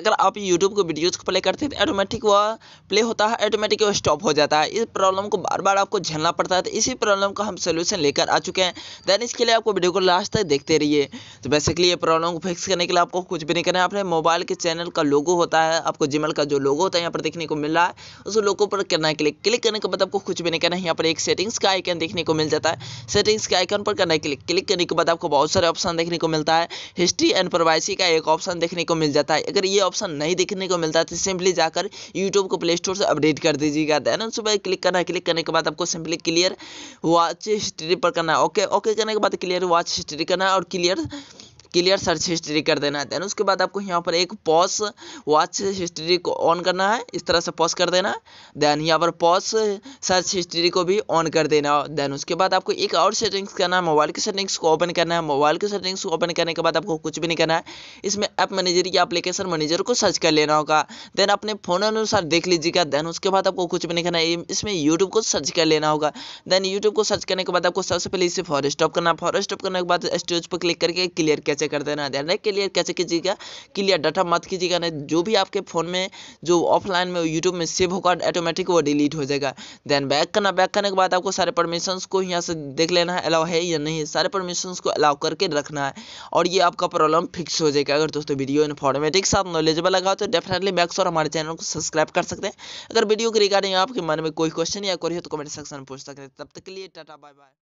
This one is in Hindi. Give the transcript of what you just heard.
अगर आप यूट्यूब को वीडियोज़ को प्ले करते हैं तो ऑटोमेटिक वह प्ले होता है ऑटोमेटिक वह स्टॉप हो जाता है इस प्रॉब्लम को बार बार आपको झेलना पड़ता है तो इसी प्रॉब्लम का हम सोल्यूशन लेकर आ चुके हैं देन इसके लिए आपको वीडियो को लास्ट तक देखते रहिए तो बेसिकली ये प्रॉब्लम को फिक्स करने के लिए आपको कुछ भी नहीं करना है अपने मोबाइल के चैनल का लोगो होता है आपको जिमल का जो लोगो होता है यहाँ पर देखने को मिल रहा है उस लोगो पर करना क्लिक क्लिक करने के बाद आपको कुछ भी नहीं करना है यहाँ पर एक सेटिंग्स का आइकन देखने को मिल जाता है सेटिंग्स के आइकन पर करना क्लिक क्लिक करने के बाद आपको बहुत सारे ऑप्शन देखने को मिलता है हिस्ट्री एंड प्रोवाइसी का एक ऑप्शन देखने को मिल जाता है अगर ये ऑप्शन नहीं देखने को मिलता तो सिंपली जाकर यूट्यूब को प्ले स्टोर से अपडेट कर दीजिएगा देन पर क्लिक करना है क्लिक करने के बाद आपको सिंपली क्लियर वॉच हिस्ट्री पर करना है ओके ओके करने के बाद क्लियर वॉच हिस्ट्री करना है और क्लियर क्लियर सर्च हिस्ट्री कर देना है देन उसके बाद आपको यहाँ पर एक पॉस वॉच हिस्ट्री को ऑन करना है इस तरह से पॉज कर देना देन यहाँ पर पॉज सर्च हिस्ट्री को भी ऑन कर देना देन उसके बाद आपको एक और सेटिंग्स करना है मोबाइल की सेटिंग्स को ओपन करना है मोबाइल की सेटिंग्स को ओपन करने के बाद आपको कुछ भी नहीं करना है इसमें ऐप मैनेजर या एप्लीकेशन मैनेजर को सर्च कर लेना होगा देन अपने फ़ोन अनुसार देख लीजिएगा देन उसके बाद आपको कुछ भी नहीं करना है इसमें यूट्यूब को सर्च कर लेना होगा देन यूट्यूब को सर्च करने के बाद आपको सबसे पहले इसे फॉरेस्ट ऑफ करना फॉरेस्ट ऑफ करने के बाद स्टेज पर क्लिक करके क्लियर कैच कैसे कर देना है नहीं क्लियर कैसे कीजिएगा क्लियर डाटा मत कीजिएगा नहीं तो जो भी आपके फ़ोन में जो ऑफलाइन में यूट्यूब में सेव होगा ऑटोमेटिक वो डिलीट हो जाएगा देन बैक करना बैक करने के बाद आपको सारे परमिशन को यहाँ से देख लेना है अलाउ है या नहीं सारे परमिशन को अलाउ करके रखना है और ये आपका प्रॉब्लम फिक्स हो जाएगा अगर दोस्तों वीडियो इन्फॉर्मेटिक साथ नॉलेजेबल लगा तो डेफिनेटली मैक्स और हमारे चैनल को सब्सक्राइब कर सकते हैं अगर वीडियो के रिगार्डिंग आपके मन में कोई क्वेश्चन या कोई हो तो कमेंट सेक्शन में पूछ सकते हैं तब तक के लिए टाटा बाय बाय